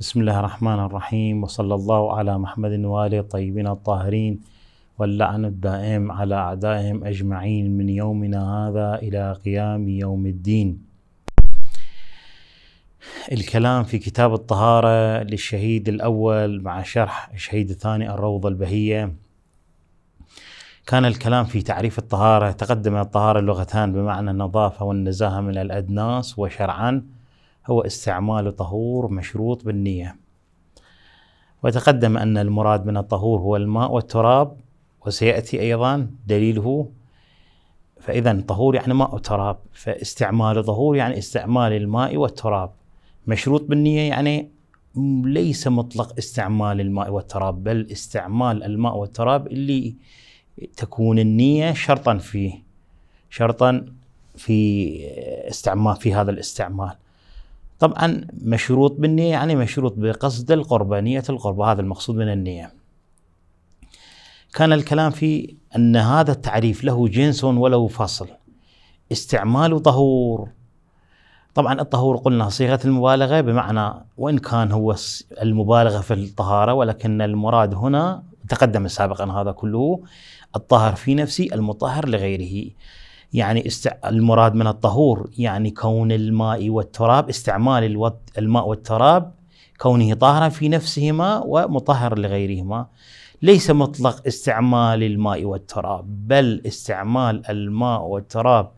بسم الله الرحمن الرحيم وصلى الله على محمد وآله الطيبين الطاهرين واللعن الدائم على أعدائهم أجمعين من يومنا هذا إلى قيام يوم الدين الكلام في كتاب الطهارة للشهيد الأول مع شرح الشهيد الثاني الروضة البهية كان الكلام في تعريف الطهارة تقدم الطهارة لغتان بمعنى النظافة والنزاهة من الأدناس وشرعاً هو استعمال طهور مشروط بالنية وتقدم أن المراد من الطهور هو الماء والتراب وسيأتي أيضا دليله فإذا طهور يعني ماء وتراب فاستعمال طهور يعني استعمال الماء والتراب مشروط بالنية يعني ليس مطلق استعمال الماء والتراب بل استعمال الماء والتراب اللي تكون النية شرطا فيه شرطا في استعمال في هذا الاستعمال طبعا مشروط بالنية يعني مشروط بقصد نية القربة هذا المقصود من النية كان الكلام في أن هذا التعريف له جنس وله فصل استعمال طهور طبعا الطهور قلنا صيغة المبالغة بمعنى وإن كان هو المبالغة في الطهارة ولكن المراد هنا تقدم سابقا هذا كله الطاهر في نفسي المطهر لغيره يعني است... المراد من الطهور يعني كون الماء والتراب استعمال الوط... الماء والتراب كونه طاهرا في نفسهما ومطهر لغيرهما ليس مطلق استعمال الماء والتراب بل استعمال الماء والتراب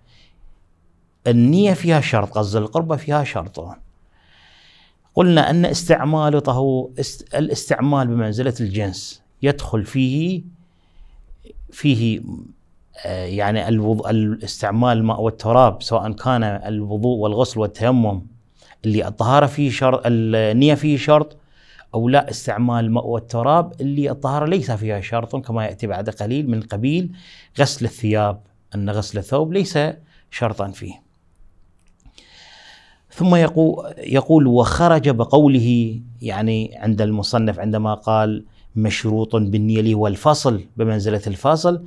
النية فيها شرط قصد القربة فيها شرط قلنا أن استعمال طهو است... الاستعمال بمنزلة الجنس يدخل فيه فيه آه، يعني الوض... الاستعمال الماء والتراب سواء كان الوضوء والغسل والتيمم اللي الطهاره فيه شرط النيه فيه شرط او لا استعمال الماء والتراب اللي الطهاره ليس فيها شرط كما ياتي بعد قليل من قبيل غسل الثياب ان غسل الثوب ليس شرطا فيه. ثم يقول يقول وخرج بقوله يعني عند المصنف عندما قال مشروط بالنية والفصل بمنزلة الفاصل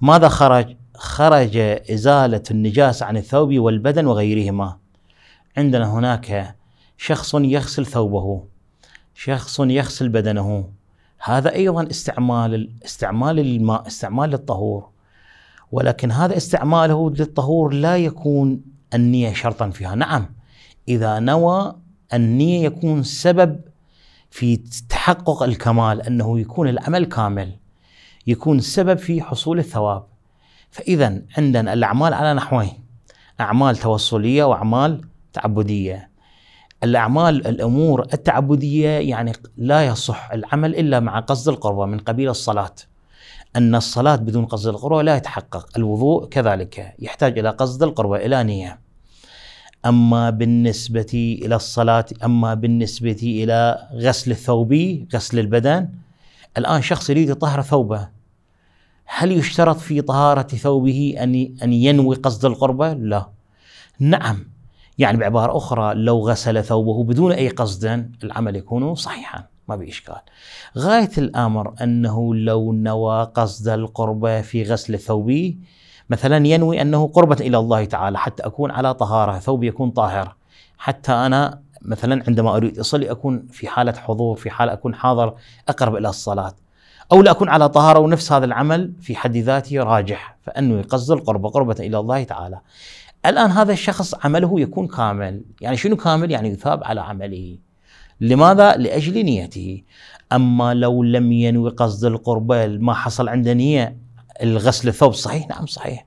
ماذا خرج؟ خرج إزالة النجاس عن الثوب والبدن وغيرهما عندنا هناك شخص يغسل ثوبه شخص يغسل بدنه هذا أيضا استعمال استعمال الماء استعمال للطهور ولكن هذا استعماله للطهور لا يكون النية شرطا فيها نعم إذا نوى النية يكون سبب في تحقق الكمال أنه يكون العمل كامل يكون سبب في حصول الثواب فإذا عندنا الأعمال على نحوين أعمال توصلية وأعمال تعبدية الأعمال الأمور التعبدية يعني لا يصح العمل إلا مع قصد القربة من قبيل الصلاة أن الصلاة بدون قصد القربة لا يتحقق الوضوء كذلك يحتاج إلى قصد القربة إلى نية أما بالنسبة إلى الصلاة أما بالنسبة إلى غسل الثوب غسل البدن الآن شخص يريد يطهر ثوبه هل يشترط في طهارة ثوبه أن أن ينوي قصد القربة؟ لا. نعم يعني بعبارة أخرى لو غسل ثوبه بدون أي قصد العمل يكون صحيحا ما بإشكال غاية الأمر أنه لو نوى قصد القربة في غسل ثوبه مثلا ينوي أنه قربة إلى الله تعالى حتى أكون على طهارة ثوبي يكون طاهر حتى أنا مثلا عندما أريد أصلي أكون في حالة حضور في حالة أكون حاضر أقرب إلى الصلاة أو لا أكون على طهارة ونفس هذا العمل في حد ذاته راجح فأنه يقصد القربة قربة إلى الله تعالى الآن هذا الشخص عمله يكون كامل يعني شنو كامل يعني يثاب على عمله لماذا؟ لأجل نيته أما لو لم ينوي قصد القربة ما حصل عنده نية الغسل الثوب صحيح؟ نعم صحيح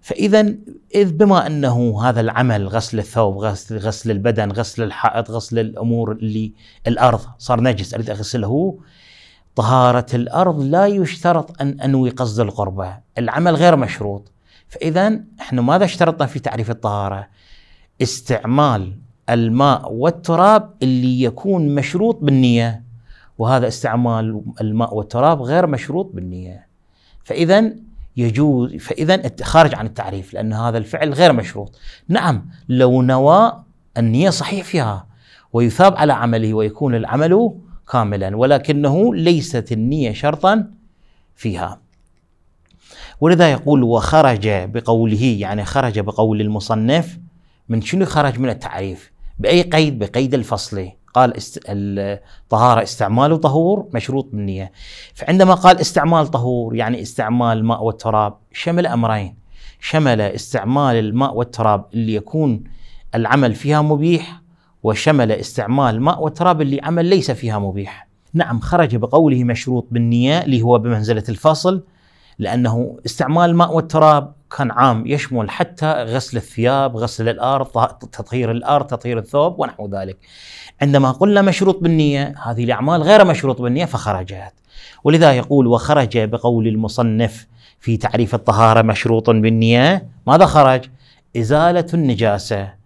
فإذا إذ بما أنه هذا العمل غسل الثوب غسل, غسل البدن غسل الحائط غسل الأمور اللي الأرض صار نجس أريد أغسله طهارة الأرض لا يشترط أن أنوي قصد القربة العمل غير مشروط فإذا إحنا ماذا اشترطنا في تعريف الطهارة استعمال الماء والتراب اللي يكون مشروط بالنية وهذا استعمال الماء والتراب غير مشروط بالنية فإذا يجوز فإذا خارج عن التعريف لأن هذا الفعل غير مشروط نعم لو نوى النية صحيح فيها ويثاب على عمله ويكون العمل كاملا ولكنه ليست النية شرطا فيها ولذا يقول وخرج بقوله يعني خرج بقول المصنف من شنو خرج من التعريف بأي قيد بقيد الفصل قال است... الطهارة استعمال طهور مشروط بالنية فعندما قال استعمال طهور يعني استعمال الماء والتراب شمل أمرين شمل استعمال الماء والتراب اللي يكون العمل فيها مبيح وشمل استعمال ماء وتراب لعمل ليس فيها مبيح نعم خرج بقوله مشروط بالنية اللي هو بمنزلة الفصل لأنه استعمال ماء والتراب كان عام يشمل حتى غسل الثياب غسل الأرض تطهير الأرض تطهير الثوب ونحو ذلك عندما قلنا مشروط بالنية هذه الأعمال غير مشروط بالنية فخرجت ولذا يقول وخرج بقول المصنف في تعريف الطهارة مشروط بالنية ماذا خرج؟ إزالة النجاسة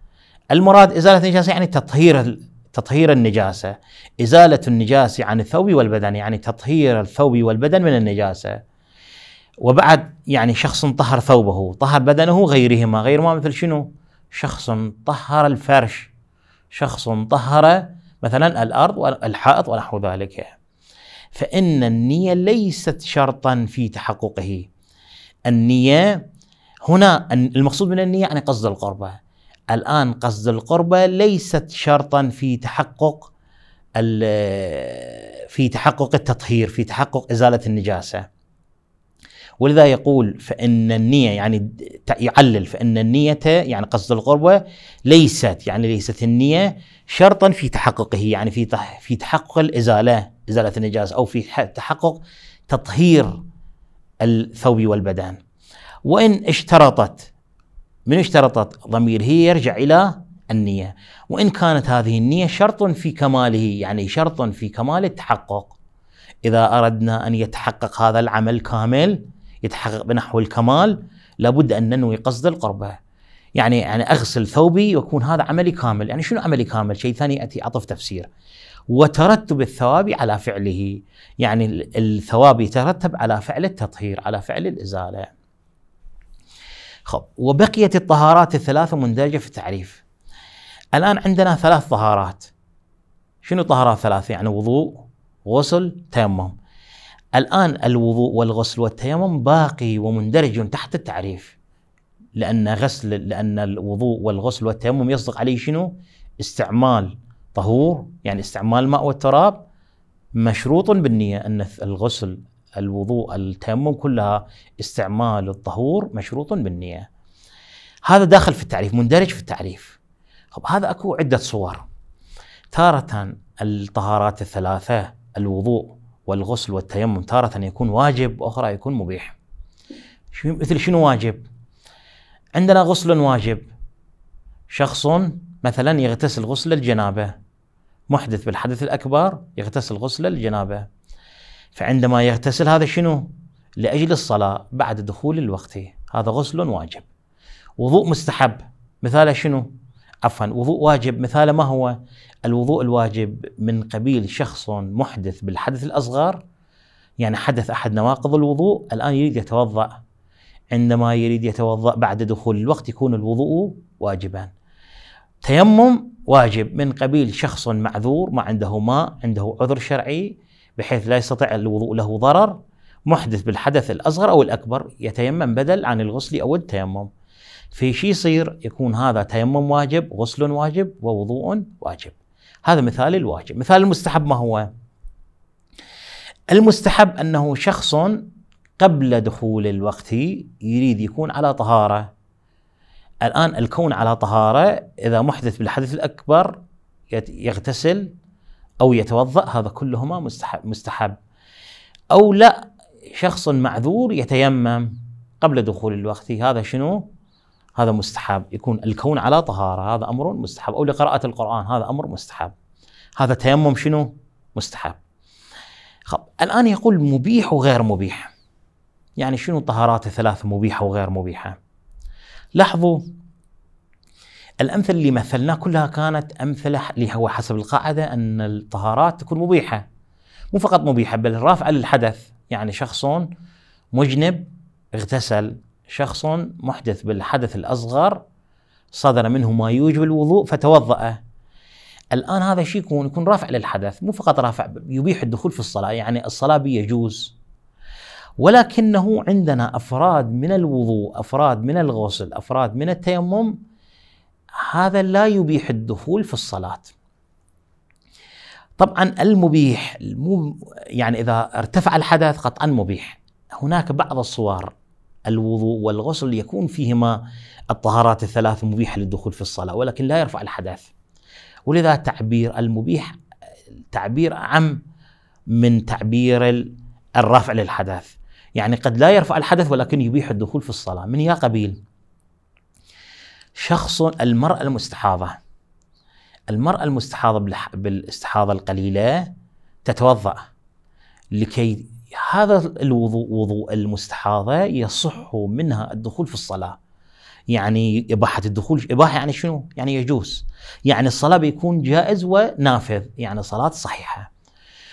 المراد إزالة النجاسة يعني تطهير تطهير النجاسة إزالة النجاسة عن الثوب والبدن يعني تطهير الثوب والبدن من النجاسة وبعد يعني شخص طهر ثوبه طهر بدنه غيرهما غيرهما مثل شنو شخص طهر الفرش شخص طهر مثلا الأرض والحائط ونحو ذلك فإن النية ليست شرطا في تحققه النية هنا المقصود من النية يعني قصد القربة الآن قصد القربة ليست شرطا في تحقق في تحقق التطهير في تحقق إزالة النجاسة ولذا يقول فإن النية يعني يعلل فإن النية يعني قصد القربة ليست يعني ليست النية شرطا في تحققه يعني في في تحقق الإزالة إزالة النجاسة أو في تحقق تطهير الثوب والبدن وإن اشترطت من اشترطت ضمير هي يرجع إلى النية وإن كانت هذه النية شرط في كماله يعني شرط في كمال التحقق إذا أردنا أن يتحقق هذا العمل كامل يتحقق بنحو الكمال لابد أن ننوي قصد القربة يعني يعني أغسل ثوبي ويكون هذا عملي كامل يعني شنو عملي كامل شيء ثاني يأتي أطف تفسير وترتب الثواب على فعله يعني الثواب يترتب على فعل التطهير على فعل الإزالة خب وبقيت الطهارات الثلاثة مندرجة في التعريف الآن عندنا ثلاث طهارات شنو طهارات ثلاثة يعني وضوء غسل تيمم الآن الوضوء والغسل والتيمم باقي ومندرج تحت التعريف لأن غسل لأن الوضوء والغسل والتيمم يصدق عليه شنو استعمال طهور يعني استعمال الماء والتراب مشروط بالنية أن الغسل الوضوء التيمم كلها استعمال الطهور مشروط بالنية هذا داخل في التعريف مندرج في التعريف خب هذا أكو عدة صور تارة الطهارات الثلاثة الوضوء والغسل والتيمم تارة يكون واجب وأخرى يكون مبيح مثل شنو واجب عندنا غسل واجب شخص مثلا يغتسل غسل الجنابة محدث بالحدث الأكبر يغتسل غسل الجنابة فعندما يغتسل هذا شنو؟ لأجل الصلاة بعد دخول الوقت هذا غسل واجب وضوء مستحب مثاله شنو؟ عفوا وضوء واجب مثاله ما هو؟ الوضوء الواجب من قبيل شخص محدث بالحدث الأصغر يعني حدث أحد نواقض الوضوء الآن يريد يتوضأ عندما يريد يتوضأ بعد دخول الوقت يكون الوضوء واجبا تيمم واجب من قبيل شخص معذور ما عنده ماء عنده عذر شرعي بحيث لا يستطيع الوضوء له ضرر محدث بالحدث الأصغر أو الأكبر يتيمم بدل عن الغسل أو التيمم في شيء يصير يكون هذا تيمم واجب غسل واجب ووضوء واجب هذا مثال الواجب مثال المستحب ما هو المستحب أنه شخص قبل دخول الوقت يريد يكون على طهارة الآن الكون على طهارة إذا محدث بالحدث الأكبر يغتسل أو يتوضأ هذا كلهما مستحب, مستحب أو لا شخص معذور يتيمم قبل دخول الوقت هذا شنو؟ هذا مستحب يكون الكون على طهارة هذا أمر مستحب أو لقراءة القرآن هذا أمر مستحب هذا تيمم شنو؟ مستحب خب الآن يقول مبيح وغير مبيح يعني شنو طهارات الثلاث مبيحة وغير مبيحة لاحظوا الأمثلة اللي مثلناه كلها كانت أمثلة اللي هو حسب القاعدة أن الطهارات تكون مبيحة مو فقط مبيحة بل رافعة للحدث يعني شخص مجنب اغتسل شخص محدث بالحدث الأصغر صدر منه ما يوجب الوضوء فتوضأ الآن هذا شيء يكون يكون رافع للحدث مو فقط رافع يبيح الدخول في الصلاة يعني الصلاة بيجوز ولكنه عندنا أفراد من الوضوء أفراد من الغسل أفراد من التيمم هذا لا يبيح الدخول في الصلاة طبعا المبيح يعني إذا ارتفع الحدث قطعا مبيح هناك بعض الصور الوضوء والغسل يكون فيهما الطهارات الثلاث مبيحة للدخول في الصلاة ولكن لا يرفع الحدث ولذا تعبير المبيح تعبير أعم من تعبير الرفع للحدث يعني قد لا يرفع الحدث ولكن يبيح الدخول في الصلاة من يا قبيل شخص المرأة المستحاضة المرأة المستحاضة بالاستحاضة القليلة تتوضأ لكي هذا الوضوء وضوء المستحاضة يصح منها الدخول في الصلاة يعني إباحة الدخول إباحة يعني شنو؟ يعني يجوز يعني الصلاة بيكون جائز ونافذ يعني صلاة صحيحة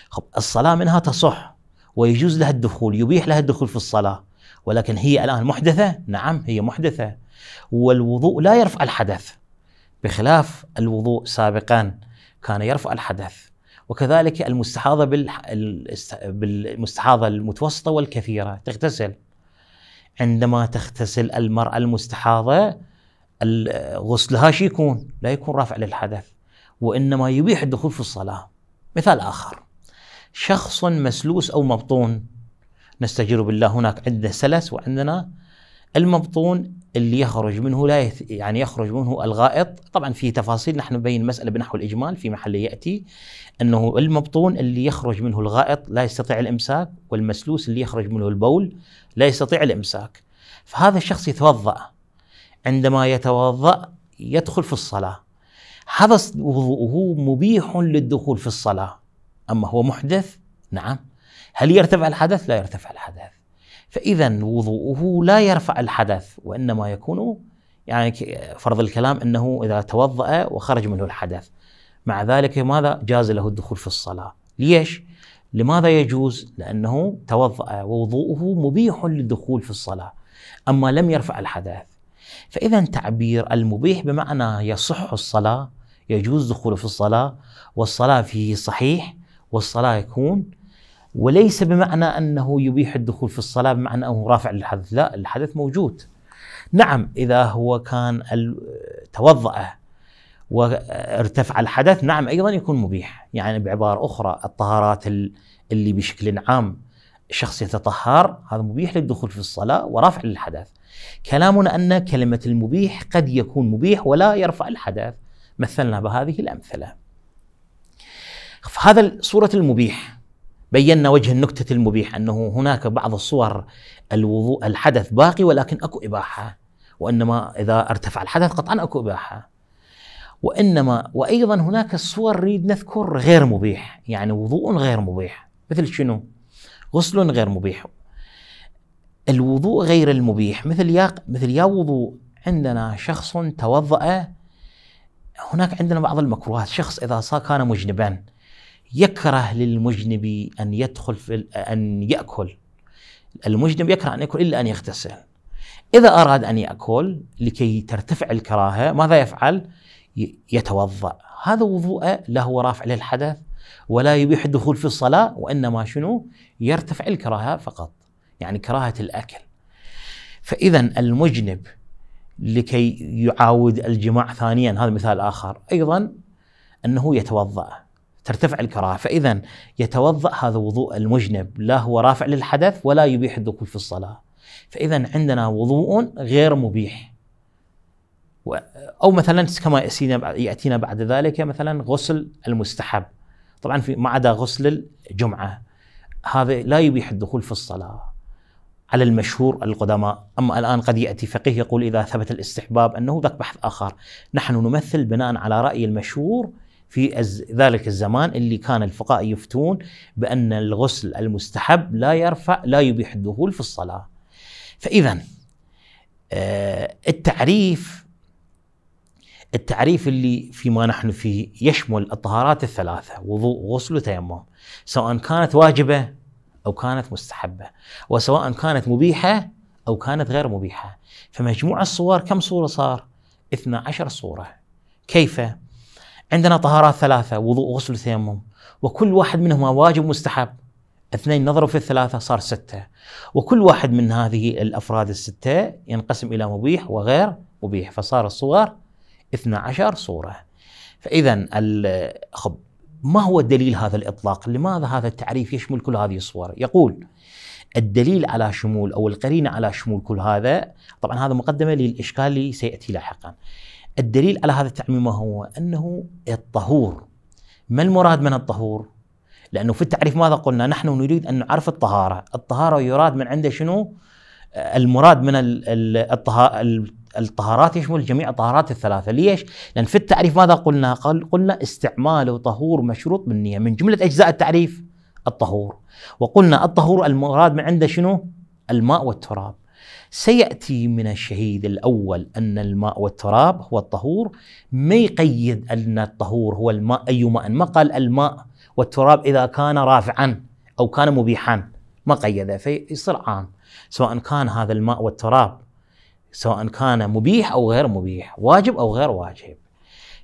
خب الصلاة منها تصح ويجوز لها الدخول يبيح لها الدخول في الصلاة ولكن هي الآن محدثة؟ نعم هي محدثة والوضوء لا يرفع الحدث بخلاف الوضوء سابقا كان يرفع الحدث وكذلك المستحاضة بالمستحاضة المتوسطة والكثيرة تغتسل عندما تغتسل المرأة المستحاضة غسلها شي يكون لا يكون رافع للحدث وإنما يبيح الدخول في الصلاة مثال آخر شخص مسلوس أو مبطون نستجير بالله هناك عندنا سلس وعندنا المبطون اللي يخرج منه لا يث... يعني يخرج منه الغائط طبعا في تفاصيل نحن نبين المسألة بنحو الإجمال في محل يأتي أنه المبطون اللي يخرج منه الغائط لا يستطيع الإمساك والمسلوس اللي يخرج منه البول لا يستطيع الإمساك فهذا الشخص يتوضأ عندما يتوضأ يدخل في الصلاة هذا وضوءه مبيح للدخول في الصلاة أما هو محدث نعم هل يرتفع الحدث لا يرتفع الحدث فإذا وضوءه لا يرفع الحدث وإنما يكون يعني فرض الكلام أنه إذا توضأ وخرج منه الحدث مع ذلك ماذا جاز له الدخول في الصلاة ليش؟ لماذا يجوز؟ لأنه توضأ ووضوءه مبيح للدخول في الصلاة أما لم يرفع الحدث فإذا تعبير المبيح بمعنى يصح الصلاة يجوز دخوله في الصلاة والصلاة فيه صحيح والصلاة يكون وليس بمعنى أنه يبيح الدخول في الصلاة بمعنى أنه رافع للحدث لا الحدث موجود نعم إذا هو كان توضأ وارتفع الحدث نعم أيضا يكون مبيح يعني بعبارة أخرى الطهارات اللي بشكل عام شخص يتطهر هذا مبيح للدخول في الصلاة ورافع للحدث كلامنا أن كلمة المبيح قد يكون مبيح ولا يرفع الحدث مثلنا بهذه الأمثلة هذا صورة المبيح بينا وجه النكتة المبيح أنه هناك بعض الصور الوضوء الحدث باقي ولكن أكو إباحة وإنما إذا ارتفع الحدث قطعا أكو إباحة وإنما وأيضا هناك صور نريد نذكر غير مبيح يعني وضوء غير مبيح مثل شنو غسل غير مبيح الوضوء غير المبيح مثل يا مثل يا وضوء عندنا شخص توضأ هناك عندنا بعض المكروهات شخص إذا صار كان مجنبا يكره للمجنب أن يدخل في أن يأكل المجنب يكره أن يأكل إلا أن يغتسل إذا أراد أن يأكل لكي ترتفع الكراهة ماذا يفعل؟ يتوضأ هذا وضوءه لا هو رافع للحدث ولا يبيح الدخول في الصلاة وإنما شنو؟ يرتفع الكراهة فقط يعني كراهة الأكل فإذا المجنب لكي يعاود الجماع ثانيا هذا مثال آخر أيضا أنه يتوضأ ترتفع الكراهه، فاذا يتوضا هذا وضوء المجنب، لا هو رافع للحدث ولا يبيح الدخول في الصلاه. فاذا عندنا وضوء غير مبيح. او مثلا كما ياتينا بعد ذلك مثلا غسل المستحب. طبعا في ما عدا غسل الجمعه. هذا لا يبيح الدخول في الصلاه. على المشهور القدماء أما الآن قد يأتي فقيه يقول إذا ثبت الاستحباب أنه ذاك بحث آخر نحن نمثل بناء على رأي المشهور في ذلك الزمان اللي كان الفقهاء يفتون بأن الغسل المستحب لا يرفع لا يبيح الدخول في الصلاة فإذا آه، التعريف التعريف اللي فيما نحن فيه يشمل الطهارات الثلاثة وضوء غسل وتيمم سواء كانت واجبة أو كانت مستحبة وسواء كانت مبيحة أو كانت غير مبيحة فمجموع الصور كم صورة صار؟ 12 صورة كيف؟ عندنا طهارات ثلاثة وضوء وغسل وتيمم وكل واحد منهما واجب مستحب اثنين نظروا في الثلاثة صار ستة وكل واحد من هذه الأفراد الستة ينقسم إلى مبيح وغير مبيح فصار الصور 12 صورة فإذا خب ما هو الدليل هذا الإطلاق لماذا هذا التعريف يشمل كل هذه الصور يقول الدليل على شمول أو القرينة على شمول كل هذا طبعا هذا مقدمة للإشكال اللي سيأتي لاحقا الدليل على هذا التعميم ما هو؟ انه الطهور ما المراد من الطهور؟ لانه في التعريف ماذا قلنا؟ نحن نريد ان نعرف الطهاره، الطهاره يراد من عنده شنو؟ المراد من الطهارات يشمل جميع الطهارات الثلاثه، ليش؟ لان في التعريف ماذا قلنا؟ قال قلنا استعمال طهور مشروط بالنيه، من جمله اجزاء التعريف الطهور، وقلنا الطهور المراد من عنده شنو؟ الماء والتراب. سيأتي من الشهيد الأول أن الماء والتراب هو الطهور ما يقيد أن الطهور هو الماء أي ماء ما قال الماء والتراب إذا كان رافعا أو كان مبيحا ما قيده فيصير عام سواء كان هذا الماء والتراب سواء كان مبيح أو غير مبيح واجب أو غير واجب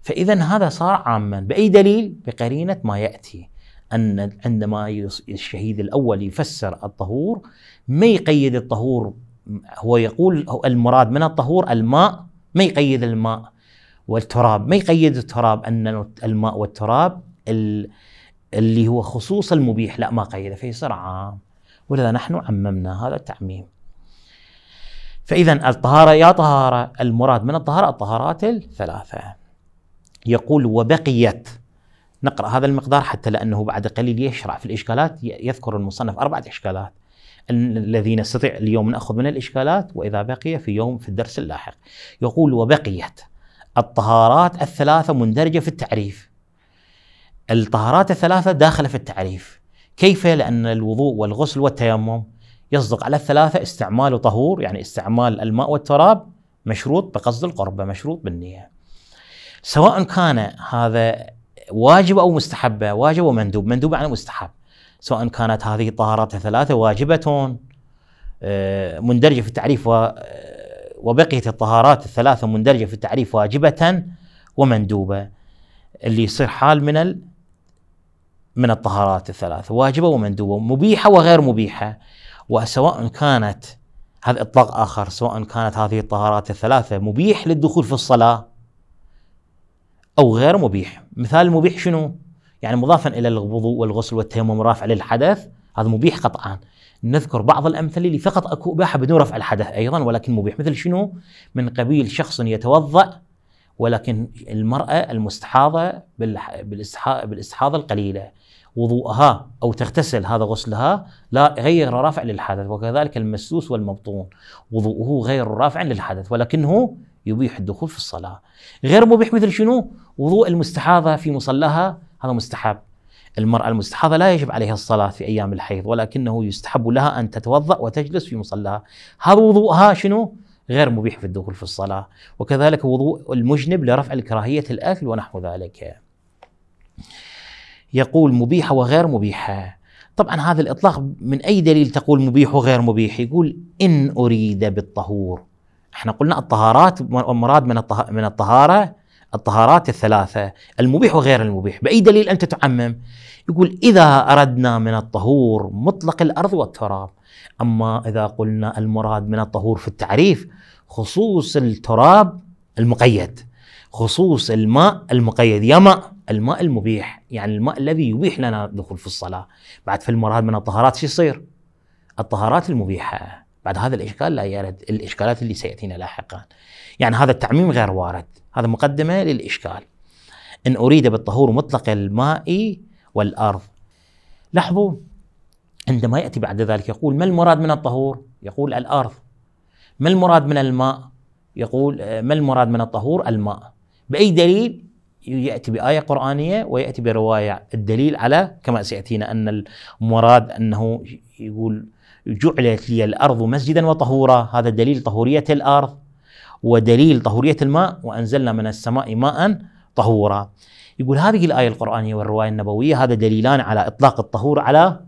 فإذا هذا صار عاما بأي دليل بقرينة ما يأتي أن عندما الشهيد الأول يفسر الطهور ما يقيد الطهور هو يقول المراد من الطهور الماء ما يقيد الماء والتراب ما يقيد التراب أن الماء والتراب اللي هو خصوص المبيح لا ما قيده فيصير عام ولذا نحن عممنا هذا التعميم فإذا الطهارة يا طهارة المراد من الطهارة الطهارات الثلاثة يقول وبقيت نقرأ هذا المقدار حتى لأنه بعد قليل يشرع في الإشكالات يذكر المصنف أربعة إشكالات الذي نستطيع اليوم ناخذ من الاشكالات واذا بقي في يوم في الدرس اللاحق. يقول وبقيت الطهارات الثلاثه مندرجه في التعريف. الطهارات الثلاثه داخله في التعريف. كيف؟ لان الوضوء والغسل والتيمم يصدق على الثلاثه استعمال طهور يعني استعمال الماء والتراب مشروط بقصد القربه، مشروط بالنيه. سواء كان هذا واجب او مستحبه، واجب ومندوب، مندوب يعني مستحب. سواء كانت هذه الطهارات الثلاثة واجبة آه، مندرجة في التعريف آه، وبقية الطهارات الثلاثة مندرجة في التعريف واجبة ومندوبة اللي يصير حال من ال من الطهارات الثلاثه واجبة ومندوبة مبيحة وغير مبيحة وسواء كانت هذا إطلاق آخر سواء كانت هذه الطهارات الثلاثة مبيح للدخول في الصلاة أو غير مبيح مثال المبيح شنو؟ يعني مضافا إلى الوضوء والغسل والتيمم رافع للحدث هذا مبيح قطعا نذكر بعض الأمثلة اللي فقط أكو إباحة بدون رفع الحدث أيضا ولكن مبيح مثل شنو من قبيل شخص يتوضأ ولكن المرأة المستحاضة بالاستحاضة القليلة وضوءها أو تغتسل هذا غسلها لا غير رافع للحدث وكذلك المسوس والمبطون وضوءه غير رافع للحدث ولكنه يبيح الدخول في الصلاة غير مبيح مثل شنو وضوء المستحاضة في مصلاها هذا مستحب المرأة المستحاضة لا يجب عليها الصلاة في أيام الحيض ولكنه يستحب لها أن تتوضأ وتجلس في مصلاها هذا وضوءها شنو؟ غير مبيح في الدخول في الصلاة وكذلك وضوء المجنب لرفع الكراهية الأكل ونحو ذلك يقول مبيحة وغير مبيحة طبعا هذا الإطلاق من أي دليل تقول مبيح وغير مبيح يقول إن أريد بالطهور احنا قلنا الطهارات والمراد من من الطهارة الطهارات الثلاثة المبيح وغير المبيح بأي دليل أنت تعمم يقول إذا أردنا من الطهور مطلق الأرض والتراب أما إذا قلنا المراد من الطهور في التعريف خصوص التراب المقيد خصوص الماء المقيد يا ماء الماء المبيح يعني الماء الذي يبيح لنا الدخول في الصلاة بعد في المراد من الطهارات شو يصير الطهارات المبيحة بعد هذا الإشكال لا يرد الإشكالات اللي سيأتينا لاحقا يعني هذا التعميم غير وارد هذا مقدمة للإشكال إن أريد بالطهور مطلق الماء والأرض لاحظوا عندما يأتي بعد ذلك يقول ما المراد من الطهور يقول الأرض ما المراد من الماء يقول آه، ما المراد من الطهور الماء بأي دليل يأتي بآية قرآنية ويأتي برواية الدليل على كما سيأتينا أن المراد أنه يقول جعلت لي الأرض مسجدا وطهورا هذا دليل طهورية الأرض ودليل طهورية الماء وأنزلنا من السماء ماء طهورا يقول هذه الآية القرآنية والرواية النبوية هذا دليلان على إطلاق الطهور على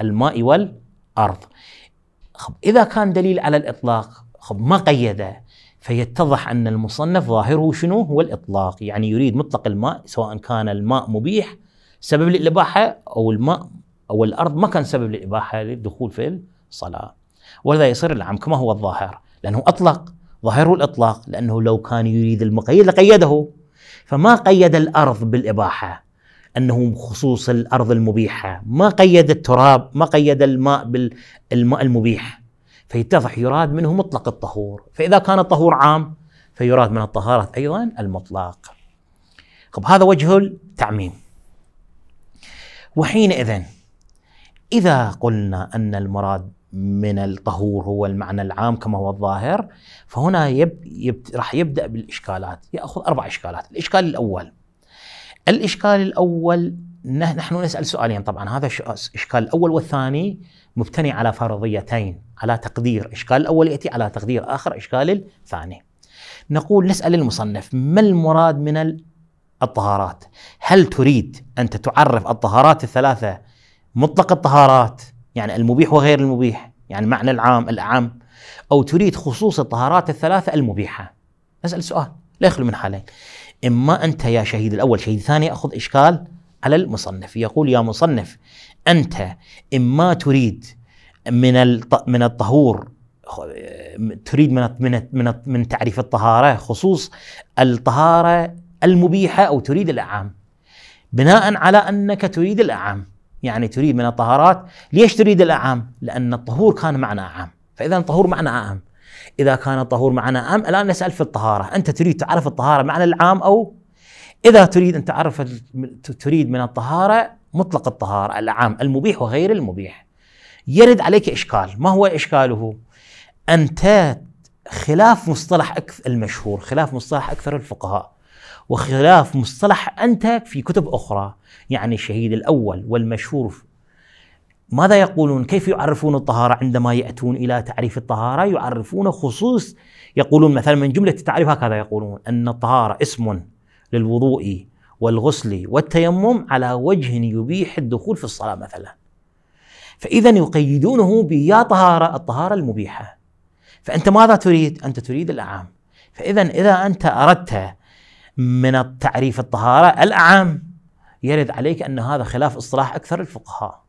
الماء والأرض خب إذا كان دليل على الإطلاق خب ما قيده فيتضح أن المصنف ظاهره شنو هو الإطلاق يعني يريد مطلق الماء سواء كان الماء مبيح سبب للإباحة أو الماء أو الأرض ما كان سبب للإباحة للدخول في الصلاة ولذا يصير العام كما هو الظاهر لأنه أطلق ظاهره الإطلاق لأنه لو كان يريد المقيد لقيده فما قيد الأرض بالإباحة أنه خصوص الأرض المبيحة ما قيد التراب ما قيد الماء بالماء المبيح فيتضح يراد منه مطلق الطهور فإذا كان الطهور عام فيراد من الطهارات أيضا المطلق طب هذا وجه التعميم وحينئذ إذا قلنا أن المراد من الطهور هو المعنى العام كما هو الظاهر فهنا يب يب راح يبدا بالاشكالات ياخذ اربع اشكالات الاشكال الاول الاشكال الاول نحن نسال سؤالين طبعا هذا الاشكال الاول والثاني مبتني على فرضيتين على تقدير اشكال الاول ياتي على تقدير اخر اشكال الثاني نقول نسال المصنف ما المراد من الطهارات هل تريد انت تعرف الطهارات الثلاثه مطلق الطهارات يعني المبيح وغير المبيح يعني معنى العام الأعم أو تريد خصوص الطهارات الثلاثة المبيحة أسأل سؤال لا يخلو من حالين إما أنت يا شهيد الأول شهيد ثاني أخذ إشكال على المصنف يقول يا مصنف أنت إما تريد من من الطهور تريد من من من من تعريف الطهاره خصوص الطهاره المبيحه او تريد الاعام بناء على انك تريد الاعام يعني تريد من الطهارات ليش تريد الأعام لأن الطهور كان معنى أعام فإذا الطهور معنى أعام إذا كان الطهور معنى أعام الآن نسأل في الطهارة أنت تريد تعرف الطهارة معنى العام أو إذا تريد أن تعرف تريد من الطهارة مطلق الطهارة العام المبيح وغير المبيح يرد عليك إشكال ما هو إشكاله أنت خلاف مصطلح المشهور خلاف مصطلح أكثر الفقهاء وخلاف مصطلح انت في كتب أخرى يعني الشهيد الأول والمشهور ماذا يقولون كيف يعرفون الطهارة عندما يأتون إلى تعريف الطهارة يعرفون خصوص يقولون مثلا من جملة التعريف هكذا يقولون أن الطهارة اسم للوضوء والغسل والتيمم على وجه يبيح الدخول في الصلاة مثلا فإذا يقيدونه بيا طهارة الطهارة المبيحة فأنت ماذا تريد؟ أنت تريد الأعام فإذا إذا أنت أردت من التعريف الطهارة الأعم يرد عليك أن هذا خلاف اصطلاح أكثر الفقهاء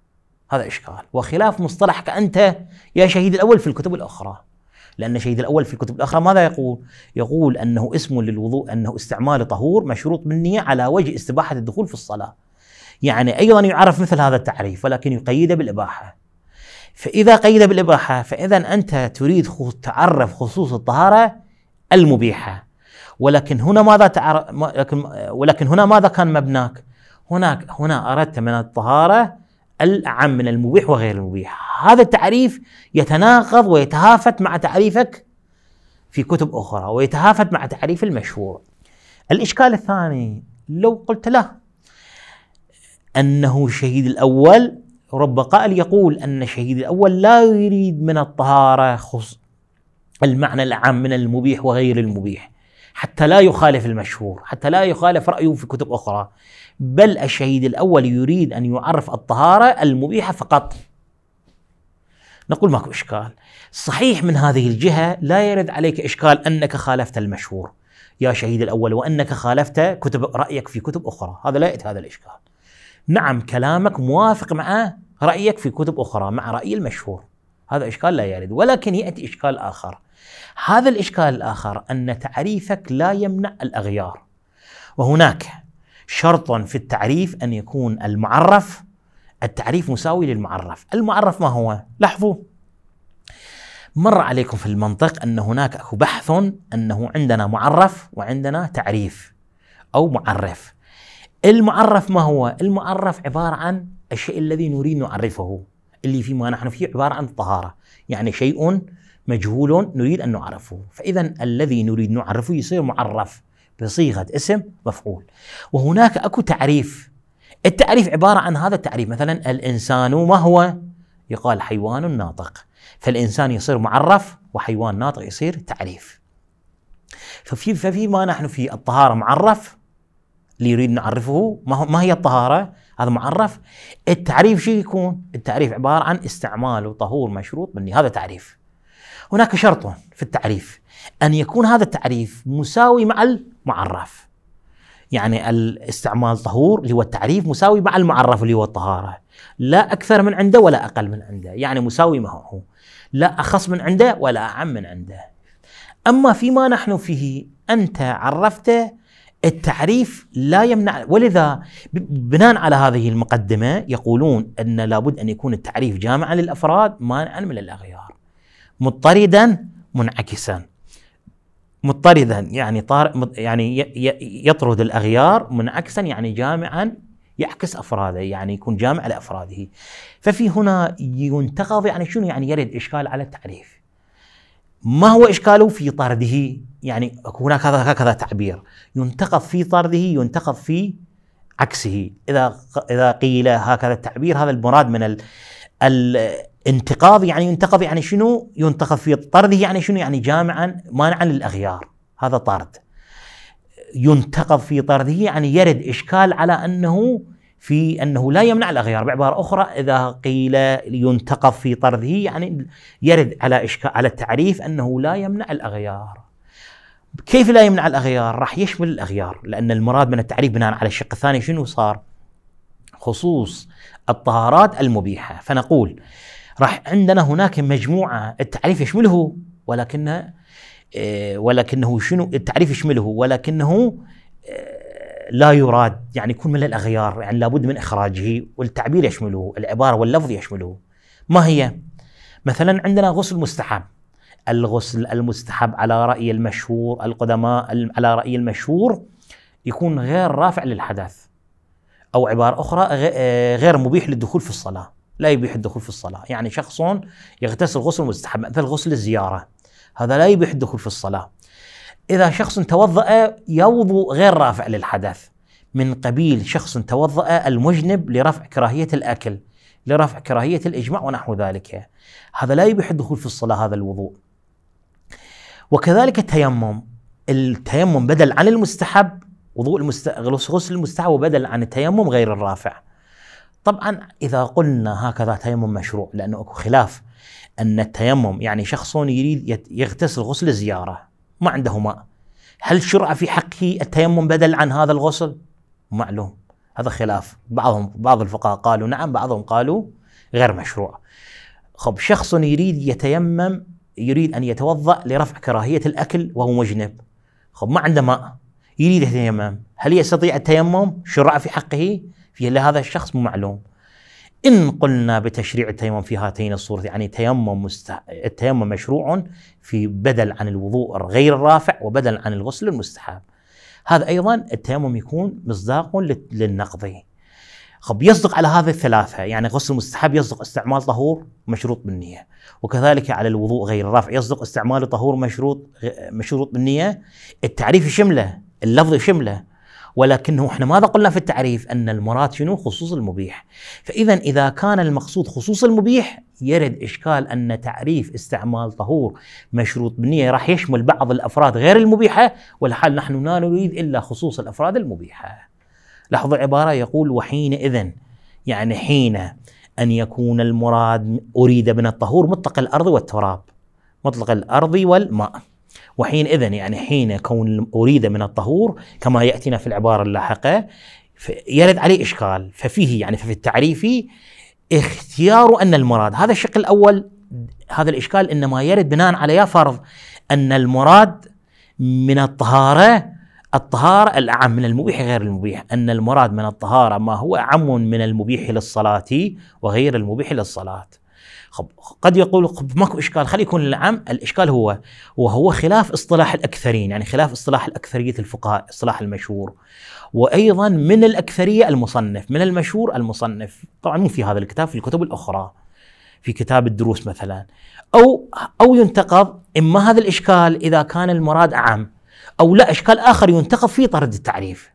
هذا إشكال وخلاف مصطلحك أنت يا شهيد الأول في الكتب الأخرى لأن شهيد الأول في الكتب الأخرى ماذا يقول؟ يقول أنه اسم للوضوء أنه استعمال طهور مشروط بالنية على وجه استباحة الدخول في الصلاة يعني أيضا يعرف مثل هذا التعريف ولكن يقيده بالإباحة فإذا قيد بالإباحة فإذا أنت تريد تعرف خصوص الطهارة المبيحة ولكن هنا ماذا تعر... ولكن هنا ماذا كان مبناك؟ هناك هنا اردت من الطهاره الاعم من المبيح وغير المبيح، هذا التعريف يتناقض ويتهافت مع تعريفك في كتب اخرى ويتهافت مع تعريف المشهور. الاشكال الثاني لو قلت له انه الشهيد الاول رب قائل يقول ان الشهيد الاول لا يريد من الطهاره خص المعنى العام من المبيح وغير المبيح حتى لا يخالف المشهور حتى لا يخالف رأيه في كتب أخرى بل الشهيد الأول يريد أن يعرف الطهارة المبيحة فقط نقول ماكو إشكال صحيح من هذه الجهة لا يرد عليك إشكال أنك خالفت المشهور يا شهيد الأول وأنك خالفت كتب رأيك في كتب أخرى هذا لا يأتي هذا الإشكال نعم كلامك موافق مع رأيك في كتب أخرى مع رأي المشهور هذا إشكال لا يرد ولكن يأتي إشكال آخر هذا الإشكال الآخر أن تعريفك لا يمنع الأغيار وهناك شرط في التعريف أن يكون المعرف التعريف مساوي للمعرف المعرف ما هو؟ لاحظوا مر عليكم في المنطق أن هناك أكو بحث أنه عندنا معرف وعندنا تعريف أو معرف المعرف ما هو؟ المعرف عبارة عن الشيء الذي نريد نعرفه اللي فيما نحن فيه عبارة عن الطهارة يعني شيء مجهول نريد أن نعرفه فإذا الذي نريد نعرفه يصير معرف بصيغة اسم مفعول وهناك أكو تعريف التعريف عبارة عن هذا التعريف مثلا الإنسان ما هو يقال حيوان ناطق فالإنسان يصير معرف وحيوان ناطق يصير تعريف ففي ففيما نحن في الطهارة معرف اللي يريد نعرفه ما هي الطهارة هذا معرف التعريف شو يكون التعريف عبارة عن استعمال وطهور مشروط مني هذا تعريف هناك شرط في التعريف أن يكون هذا التعريف مساوي مع المعرف يعني الاستعمال طهور اللي هو التعريف مساوي مع المعرف اللي هو الطهارة لا أكثر من عنده ولا أقل من عنده يعني مساوي ما هو لا أخص من عنده ولا أعم من عنده أما فيما نحن فيه أنت عرفت التعريف لا يمنع ولذا بناء على هذه المقدمة يقولون أن لابد أن يكون التعريف جامعا للأفراد مانعا من الأغيار مضطردا منعكسا مضطردا يعني طار يعني يطرد الاغيار منعكسا يعني جامعا يعكس افراده يعني يكون جامع لافراده ففي هنا ينتقض يعني شنو يعني يرد اشكال على التعريف ما هو اشكاله في طرده يعني هناك هكذا تعبير ينتقض في طرده ينتقض في عكسه اذا اذا قيل هكذا التعبير هذا المراد من ال ال انتقاض يعني ينتقض يعني شنو؟ ينتقض في طرده يعني شنو؟ يعني جامعا مانعا للاغيار هذا طرد. ينتقض في طرده يعني يرد اشكال على انه في انه لا يمنع الاغيار بعباره اخرى اذا قيل ينتقض في طرده يعني يرد على اشكال على التعريف انه لا يمنع الاغيار. كيف لا يمنع الاغيار؟ راح يشمل الاغيار لان المراد من التعريف بناء على الشق الثاني شنو صار؟ خصوص الطهارات المبيحه فنقول راح عندنا هناك مجموعه التعريف يشمله ولكن آه، ولكنه شنو التعريف يشمله ولكنه آه، لا يراد يعني يكون من الاغيار يعني لابد من اخراجه والتعبير يشمله العباره واللفظ يشمله ما هي مثلا عندنا غسل مستحب الغسل المستحب على راي المشهور القدماء على راي المشهور يكون غير رافع للحدث او عباره اخرى آه، غير مبيح للدخول في الصلاه لا يبيح الدخول في الصلاة يعني شخص يغتسل غسل مستحب مثل غسل الزيارة هذا لا يبيح الدخول في الصلاة إذا شخص توضأ يوضو غير رافع للحدث من قبيل شخص توضأ المجنب لرفع كراهية الأكل لرفع كراهية الإجماع ونحو ذلك هذا لا يبيح الدخول في الصلاة هذا الوضوء وكذلك التيمم التيمم بدل عن المستحب وضوء المست... غسل المستحب وبدل عن التيمم غير الرافع طبعا اذا قلنا هكذا تيمم مشروع لانه اكو خلاف ان التيمم يعني شخص يريد يغتسل غسل الزياره ما عنده ماء هل شرع في حقه التيمم بدل عن هذا الغسل؟ معلوم هذا خلاف بعضهم بعض الفقهاء قالوا نعم بعضهم قالوا غير مشروع خب شخص يريد يتيمم يريد ان يتوضا لرفع كراهيه الاكل وهو مجنب خب ما عنده ماء يريد يتيمم هل يستطيع التيمم شرع في حقه فيها لهذا الشخص مو معلوم إن قلنا بتشريع التيمم في هاتين الصورة يعني تيمم مست... التيمم مشروع في بدل عن الوضوء غير الرافع وبدل عن الغسل المستحب هذا أيضا التيمم يكون مصداق للنقض خب يصدق على هذه الثلاثة يعني غسل مستحب يصدق استعمال طهور مشروط بالنية وكذلك على الوضوء غير الرافع يصدق استعمال طهور مشروط مشروط بالنية التعريف شمله اللفظ شمله ولكنه احنا ماذا قلنا في التعريف أن المراد شنو خصوص المبيح فإذا إذا كان المقصود خصوص المبيح يرد إشكال أن تعريف استعمال طهور مشروط بالنية راح يشمل بعض الأفراد غير المبيحة والحال نحن لا نريد إلا خصوص الأفراد المبيحة لاحظوا العبارة يقول وحينئذ يعني حين أن يكون المراد أريد من الطهور مطلق الأرض والتراب مطلق الأرض والماء وحينئذ يعني حين كون أريد من الطهور كما يأتينا في العبارة اللاحقة يرد عليه إشكال ففيه يعني في التعريف اختيار أن المراد هذا الشق الأول هذا الإشكال إنما يرد بناء على فرض أن المراد من الطهارة الطهارة الأعم من المبيح غير المبيح أن المراد من الطهارة ما هو أعم من المبيح للصلاة وغير المبيح للصلاة خب قد يقول خب ماكو اشكال خلي يكون العام الاشكال هو وهو خلاف اصطلاح الاكثرين يعني خلاف اصطلاح الاكثريه الفقهاء اصطلاح المشهور وايضا من الاكثريه المصنف من المشهور المصنف طبعا مو في هذا الكتاب في الكتب الاخرى في كتاب الدروس مثلا او او ينتقض اما هذا الاشكال اذا كان المراد عام او لا اشكال اخر ينتقض فيه طرد التعريف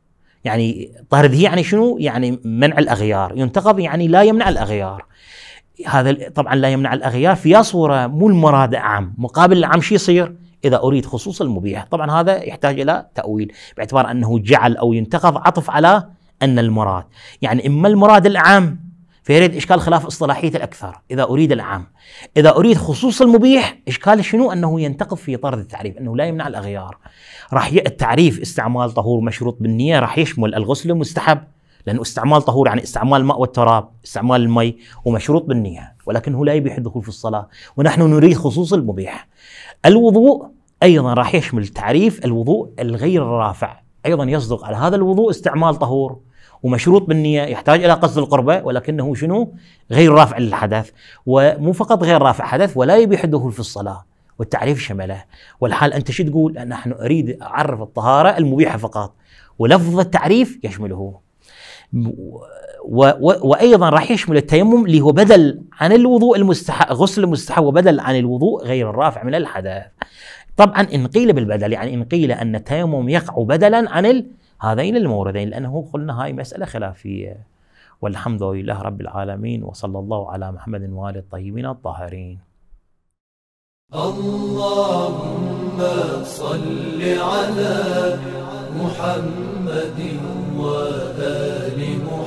يعني طرد هي يعني شنو؟ يعني منع الاغيار، ينتقض يعني لا يمنع الاغيار. هذا طبعا لا يمنع الاغيار في صوره مو المراد عام مقابل العام شو يصير اذا اريد خصوص المبيح طبعا هذا يحتاج الى تاويل باعتبار انه جعل او ينتقض عطف على ان المراد يعني اما المراد العام فيريد اشكال خلاف اصطلاحيه الاكثر اذا اريد العام اذا اريد خصوص المبيح اشكال شنو انه ينتقض في طرد التعريف انه لا يمنع الاغيار راح التعريف استعمال طهور مشروط بالنيه راح يشمل الغسل المستحب لأن استعمال طهور يعني استعمال الماء والتراب استعمال المي ومشروط بالنية ولكنه لا يبيح الدخول في الصلاة ونحن نريد خصوص المبيح الوضوء أيضا راح يشمل تعريف الوضوء الغير الرافع أيضا يصدق على هذا الوضوء استعمال طهور ومشروط بالنية يحتاج إلى قصد القربة ولكنه شنو غير رافع للحدث ومو فقط غير رافع حدث ولا يبيح الدخول في الصلاة والتعريف شمله والحال أنت شو تقول نحن أريد أعرف الطهارة المبيحة فقط ولفظ التعريف يشمله و و وايضا راح يشمل التيمم اللي هو بدل عن الوضوء المستحب غسل المستحب وبدل عن الوضوء غير الرافع من الحدث. طبعا ان قيل بالبدل يعني ان قيل ان التيمم يقع بدلا عن ال... هذين الموردين لانه قلنا هاي مساله خلافيه. والحمد لله رب العالمين وصلى الله على محمد واله الطيبين الطاهرين. اللهم صل على محمد وآله